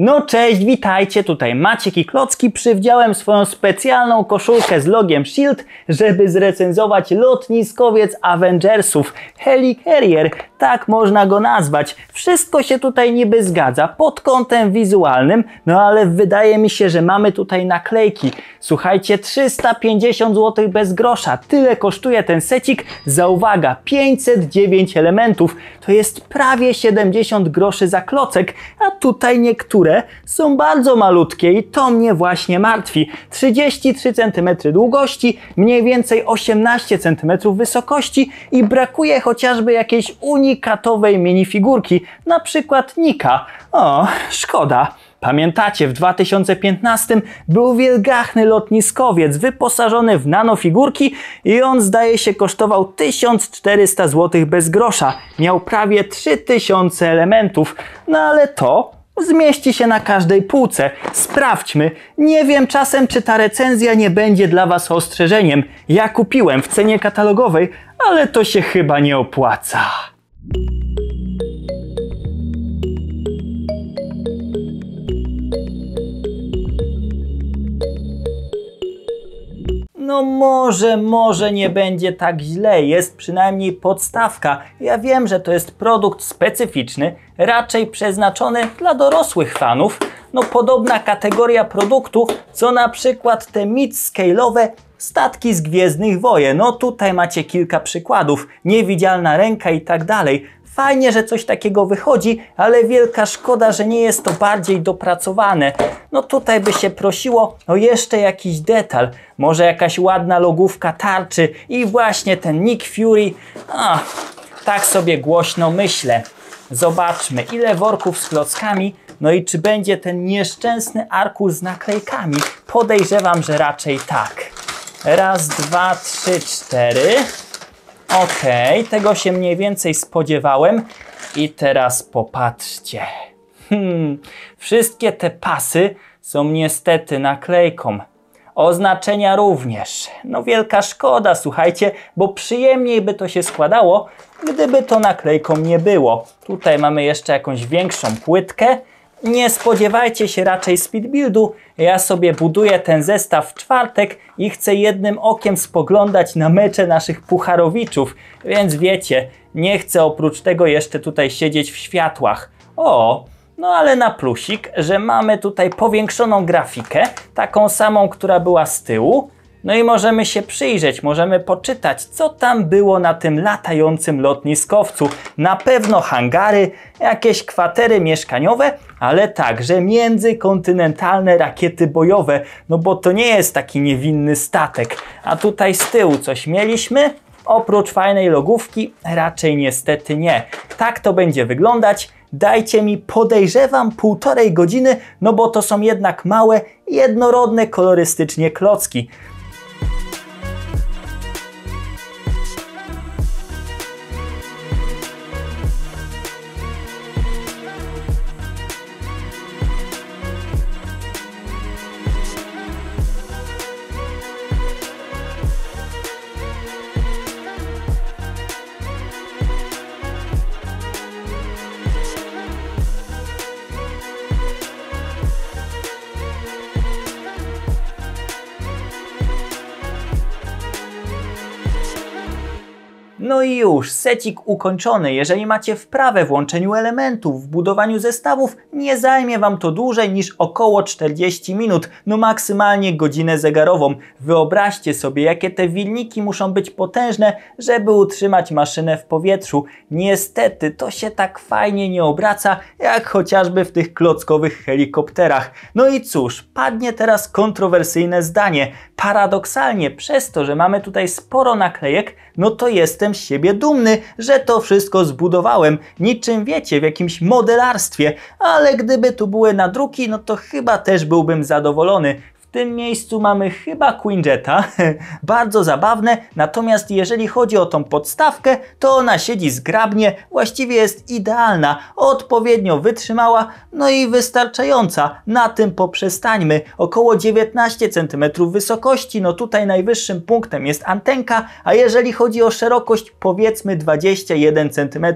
No cześć, witajcie, tutaj Maciek i Klocki. Przywdziałem swoją specjalną koszulkę z logiem SHIELD, żeby zrecenzować lotniskowiec Avengersów, Helicarrier, tak można go nazwać. Wszystko się tutaj niby zgadza pod kątem wizualnym, no ale wydaje mi się, że mamy tutaj naklejki. Słuchajcie, 350 zł bez grosza, tyle kosztuje ten secik za, uwaga, 509 elementów. To jest prawie 70 groszy za klocek, a tutaj niektóre są bardzo malutkie i to mnie właśnie martwi. 33 cm długości, mniej więcej 18 cm wysokości i brakuje chociażby jakiejś unikatowej minifigurki, na przykład Nika. O, szkoda. Pamiętacie, w 2015 był wielgachny lotniskowiec wyposażony w nanofigurki i on zdaje się kosztował 1400 zł bez grosza. Miał prawie 3000 elementów. No ale to zmieści się na każdej półce. Sprawdźmy. Nie wiem czasem, czy ta recenzja nie będzie dla Was ostrzeżeniem. Ja kupiłem w cenie katalogowej, ale to się chyba nie opłaca. no może, może nie będzie tak źle, jest przynajmniej podstawka. Ja wiem, że to jest produkt specyficzny, raczej przeznaczony dla dorosłych fanów. No podobna kategoria produktu, co na przykład te mid-scale'owe statki z Gwiezdnych Wojen. No tutaj macie kilka przykładów, niewidzialna ręka i tak dalej. Fajnie, że coś takiego wychodzi, ale wielka szkoda, że nie jest to bardziej dopracowane. No tutaj by się prosiło o jeszcze jakiś detal, może jakaś ładna logówka tarczy i właśnie ten Nick Fury. Ach, tak sobie głośno myślę. Zobaczmy, ile worków z klockami, no i czy będzie ten nieszczęsny arkusz z naklejkami. Podejrzewam, że raczej tak. Raz, dwa, trzy, cztery. Ok, tego się mniej więcej spodziewałem. I teraz popatrzcie. Hmm, wszystkie te pasy są niestety naklejką. Oznaczenia również. No wielka szkoda, słuchajcie, bo przyjemniej by to się składało, gdyby to naklejką nie było. Tutaj mamy jeszcze jakąś większą płytkę. Nie spodziewajcie się raczej speedbuildu. Ja sobie buduję ten zestaw w czwartek i chcę jednym okiem spoglądać na mecze naszych pucharowiczów, więc wiecie, nie chcę oprócz tego jeszcze tutaj siedzieć w światłach. O, no ale na plusik, że mamy tutaj powiększoną grafikę, taką samą, która była z tyłu. No i możemy się przyjrzeć, możemy poczytać, co tam było na tym latającym lotniskowcu. Na pewno hangary, jakieś kwatery mieszkaniowe, ale także międzykontynentalne rakiety bojowe, no bo to nie jest taki niewinny statek. A tutaj z tyłu coś mieliśmy? Oprócz fajnej logówki, raczej niestety nie. Tak to będzie wyglądać. Dajcie mi, podejrzewam, półtorej godziny, no bo to są jednak małe, jednorodne kolorystycznie klocki. No i już, secik ukończony. Jeżeli macie wprawę w łączeniu elementów, w budowaniu zestawów, nie zajmie Wam to dłużej niż około 40 minut, no maksymalnie godzinę zegarową. Wyobraźcie sobie, jakie te wilniki muszą być potężne, żeby utrzymać maszynę w powietrzu. Niestety, to się tak fajnie nie obraca, jak chociażby w tych klockowych helikopterach. No i cóż, padnie teraz kontrowersyjne zdanie. Paradoksalnie, przez to, że mamy tutaj sporo naklejek, no to jestem z siebie dumny, że to wszystko zbudowałem, niczym wiecie, w jakimś modelarstwie, ale gdyby tu były nadruki, no to chyba też byłbym zadowolony tym miejscu mamy chyba Queen Jetta. Bardzo zabawne, natomiast jeżeli chodzi o tą podstawkę, to ona siedzi zgrabnie, właściwie jest idealna, odpowiednio wytrzymała, no i wystarczająca. Na tym poprzestańmy. Około 19 cm wysokości, no tutaj najwyższym punktem jest antenka, a jeżeli chodzi o szerokość, powiedzmy 21 cm.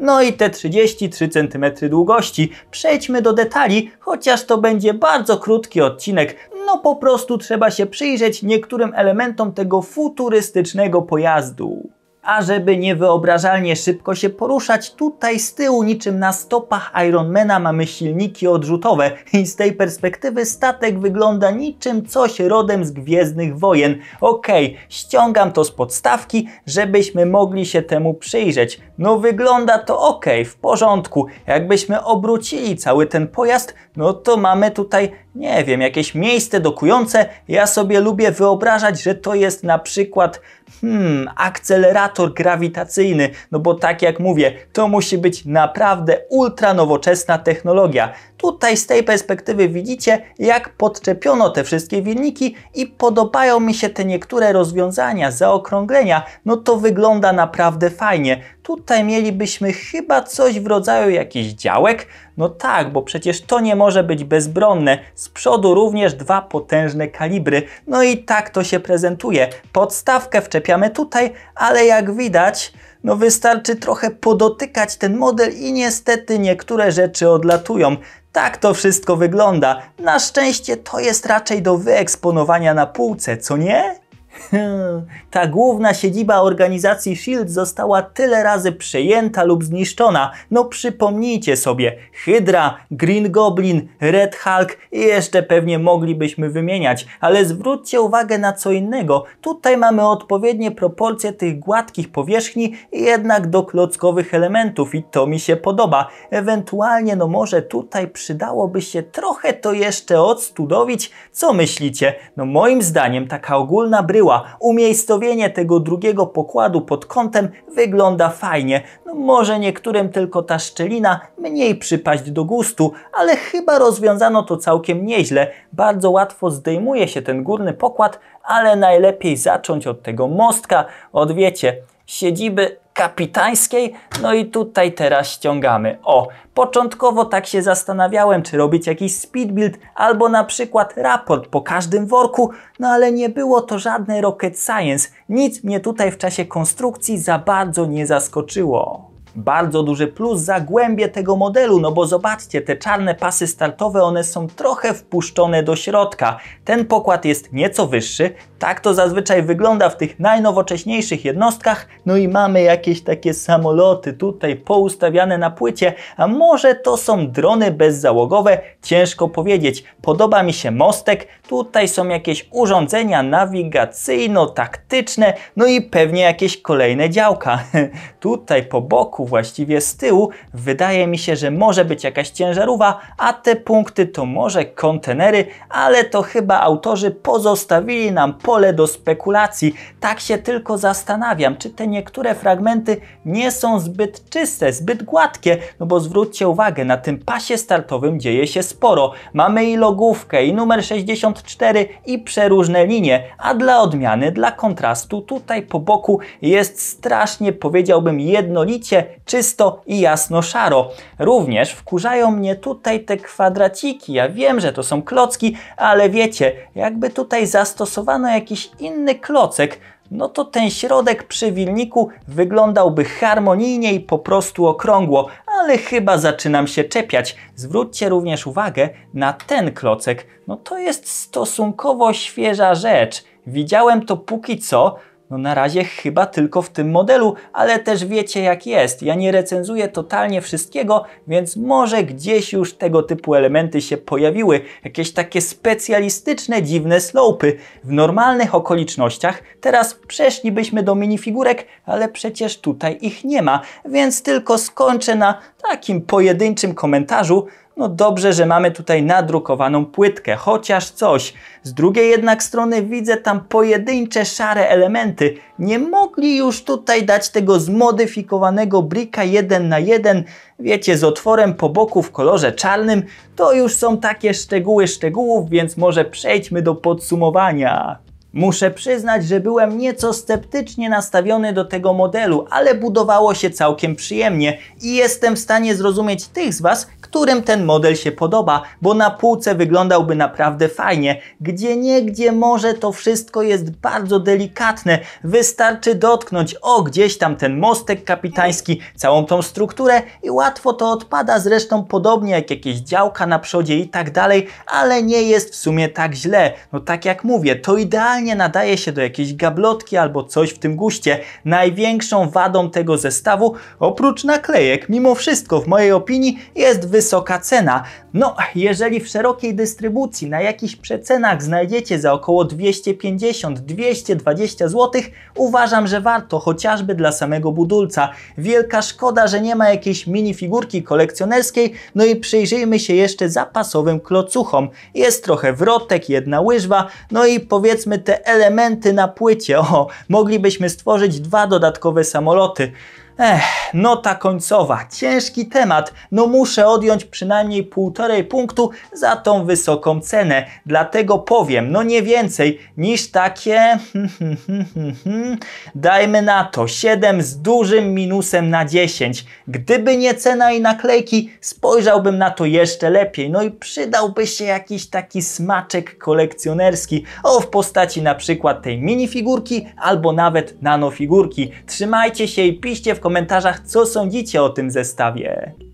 No i te 33 cm długości. Przejdźmy do detali, chociaż to będzie bardzo krótki odcinek no po prostu trzeba się przyjrzeć niektórym elementom tego futurystycznego pojazdu. A żeby niewyobrażalnie szybko się poruszać, tutaj z tyłu niczym na stopach Ironmana mamy silniki odrzutowe i z tej perspektywy statek wygląda niczym coś rodem z Gwiezdnych Wojen. Okej, okay, ściągam to z podstawki, żebyśmy mogli się temu przyjrzeć. No wygląda to ok, w porządku. Jakbyśmy obrócili cały ten pojazd, no to mamy tutaj nie wiem, jakieś miejsce dokujące. Ja sobie lubię wyobrażać, że to jest na przykład hmm, akcelerator grawitacyjny, no bo tak jak mówię, to musi być naprawdę ultra nowoczesna technologia. Tutaj z tej perspektywy widzicie, jak podczepiono te wszystkie wilniki i podobają mi się te niektóre rozwiązania, zaokrąglenia, no to wygląda naprawdę fajnie. Tutaj mielibyśmy chyba coś w rodzaju jakichś działek. No tak, bo przecież to nie może być bezbronne. Z przodu również dwa potężne kalibry. No i tak to się prezentuje. Podstawkę wczepiamy tutaj, ale jak widać, no wystarczy trochę podotykać ten model i niestety niektóre rzeczy odlatują. Tak to wszystko wygląda. Na szczęście to jest raczej do wyeksponowania na półce, co nie? Ta główna siedziba organizacji SHIELD została tyle razy przejęta lub zniszczona. No przypomnijcie sobie, Hydra, Green Goblin, Red Hulk i jeszcze pewnie moglibyśmy wymieniać, ale zwróćcie uwagę na co innego. Tutaj mamy odpowiednie proporcje tych gładkich powierzchni jednak do klockowych elementów i to mi się podoba. Ewentualnie no może tutaj przydałoby się trochę to jeszcze odstudowić. Co myślicie? No moim zdaniem taka ogólna bryła była. Umiejscowienie tego drugiego pokładu pod kątem wygląda fajnie. No może niektórym tylko ta szczelina mniej przypaść do gustu, ale chyba rozwiązano to całkiem nieźle. Bardzo łatwo zdejmuje się ten górny pokład, ale najlepiej zacząć od tego mostka, od wiecie, siedziby kapitańskiej. No i tutaj teraz ściągamy. O, początkowo tak się zastanawiałem, czy robić jakiś speed build albo na przykład raport po każdym worku, no ale nie było to żadne rocket science. Nic mnie tutaj w czasie konstrukcji za bardzo nie zaskoczyło bardzo duży plus za głębie tego modelu, no bo zobaczcie, te czarne pasy startowe, one są trochę wpuszczone do środka. Ten pokład jest nieco wyższy, tak to zazwyczaj wygląda w tych najnowocześniejszych jednostkach, no i mamy jakieś takie samoloty tutaj poustawiane na płycie, a może to są drony bezzałogowe, ciężko powiedzieć. Podoba mi się mostek, Tutaj są jakieś urządzenia nawigacyjno-taktyczne, no i pewnie jakieś kolejne działka. Tutaj po boku, właściwie z tyłu, wydaje mi się, że może być jakaś ciężarówka, a te punkty to może kontenery, ale to chyba autorzy pozostawili nam pole do spekulacji. Tak się tylko zastanawiam, czy te niektóre fragmenty nie są zbyt czyste, zbyt gładkie, no bo zwróćcie uwagę, na tym pasie startowym dzieje się sporo. Mamy i logówkę, i numer 60 64 i przeróżne linie, a dla odmiany, dla kontrastu tutaj po boku jest strasznie powiedziałbym jednolicie, czysto i jasno szaro. Również wkurzają mnie tutaj te kwadraciki, ja wiem, że to są klocki, ale wiecie, jakby tutaj zastosowano jakiś inny klocek, no to ten środek przy wilniku wyglądałby harmonijnie i po prostu okrągło, ale chyba zaczynam się czepiać. Zwróćcie również uwagę na ten klocek. No to jest stosunkowo świeża rzecz. Widziałem to póki co no na razie chyba tylko w tym modelu, ale też wiecie jak jest. Ja nie recenzuję totalnie wszystkiego, więc może gdzieś już tego typu elementy się pojawiły. Jakieś takie specjalistyczne, dziwne slopy. W normalnych okolicznościach teraz przeszlibyśmy do minifigurek, ale przecież tutaj ich nie ma, więc tylko skończę na takim pojedynczym komentarzu, no dobrze, że mamy tutaj nadrukowaną płytkę, chociaż coś. Z drugiej jednak strony widzę tam pojedyncze szare elementy. Nie mogli już tutaj dać tego zmodyfikowanego brika 1 na 1, wiecie, z otworem po boku w kolorze czarnym. To już są takie szczegóły szczegółów, więc może przejdźmy do podsumowania. Muszę przyznać, że byłem nieco sceptycznie nastawiony do tego modelu, ale budowało się całkiem przyjemnie i jestem w stanie zrozumieć tych z Was, którym ten model się podoba, bo na półce wyglądałby naprawdę fajnie. Gdzie nie, gdzie może to wszystko jest bardzo delikatne, wystarczy dotknąć, o gdzieś tam ten mostek kapitański, całą tą strukturę i łatwo to odpada, zresztą podobnie jak jakieś działka na przodzie i tak dalej, ale nie jest w sumie tak źle. No tak jak mówię, to idealnie idealnie nadaje się do jakiejś gablotki albo coś w tym guście. Największą wadą tego zestawu, oprócz naklejek, mimo wszystko w mojej opinii jest wysoka cena. No, jeżeli w szerokiej dystrybucji na jakichś przecenach znajdziecie za około 250-220 zł, uważam, że warto, chociażby dla samego budulca. Wielka szkoda, że nie ma jakiejś minifigurki kolekcjonerskiej, no i przyjrzyjmy się jeszcze zapasowym klocuchom. Jest trochę wrotek, jedna łyżwa, no i powiedzmy te elementy na płycie. O, moglibyśmy stworzyć dwa dodatkowe samoloty. Ech, nota końcowa. Ciężki temat. No muszę odjąć przynajmniej półtorej punktu za tą wysoką cenę. Dlatego powiem, no nie więcej niż takie... Dajmy na to 7 z dużym minusem na 10. Gdyby nie cena i naklejki, spojrzałbym na to jeszcze lepiej. No i przydałby się jakiś taki smaczek kolekcjonerski. O, w postaci na przykład tej minifigurki albo nawet nanofigurki. Trzymajcie się i piszcie w w komentarzach, co sądzicie o tym zestawie.